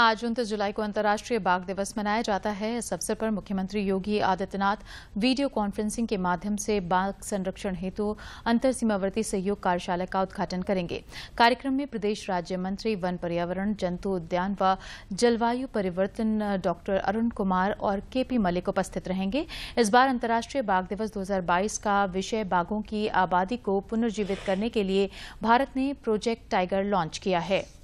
आज उनतीस जुलाई को अंतर्राष्ट्रीय बाघ दिवस मनाया जाता है इस अवसर पर मुख्यमंत्री योगी आदित्यनाथ वीडियो कॉन्फ्रेंसिंग के माध्यम से बाघ संरक्षण हेतु अंतर सीमावर्ती सहयोग कार्यशाला का उद्घाटन करेंगे कार्यक्रम में प्रदेश राज्य मंत्री वन पर्यावरण जंतु उद्यान व जलवायु परिवर्तन डॉक्टर अरुण कुमार और केपी मलिक उपस्थित रहेंगे इस बार अंतर्राष्ट्रीय बाघ दिवस दो का विषय बाघों की आबादी को पुनर्जीवित करने के लिए भारत ने प्रोजेक्ट टाइगर लॉन्च किया है